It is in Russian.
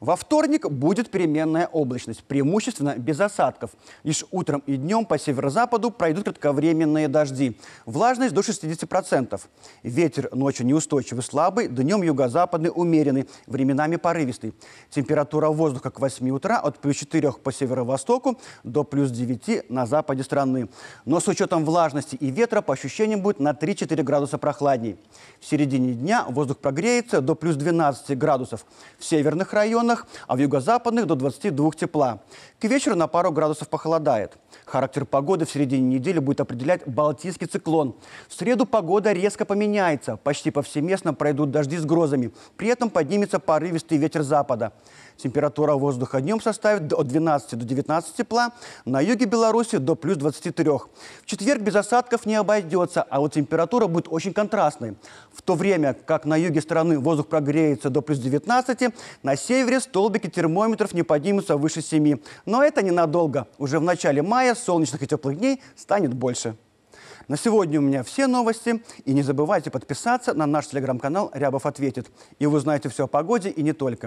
Во вторник будет переменная облачность, преимущественно без осадков. Лишь утром и днем по северо-западу пройдут кратковременные дожди. Влажность до 60%. Ветер ночью неустойчивый, слабый, днем юго-западный умеренный, временами порывистый. Температура воздуха к 8 утра от плюс 4 по северо-востоку до плюс 9 на западе страны. Но с учетом влажности и ветра по ощущениям будет на 3-4 градуса прохладней. В середине дня воздух прогреется до плюс 12 градусов. В северных районах регионах, а в юго-западных до 22 тепла. К вечеру на пару градусов похолодает. Характер погоды в середине недели будет определять Балтийский циклон. В среду погода резко поменяется. Почти повсеместно пройдут дожди с грозами. При этом поднимется порывистый ветер запада. Температура воздуха днем составит от 12 до 19 тепла, на юге Беларуси до плюс 23. В четверг без осадков не обойдется, а вот температура будет очень контрастной. В то время как на юге страны воздух прогреется до плюс 19, на севере столбики термометров не поднимутся выше 7. Но это ненадолго. Уже в начале мая солнечных и теплых дней станет больше. На сегодня у меня все новости. И не забывайте подписаться на наш телеграм-канал «Рябов ответит». И вы узнаете все о погоде и не только.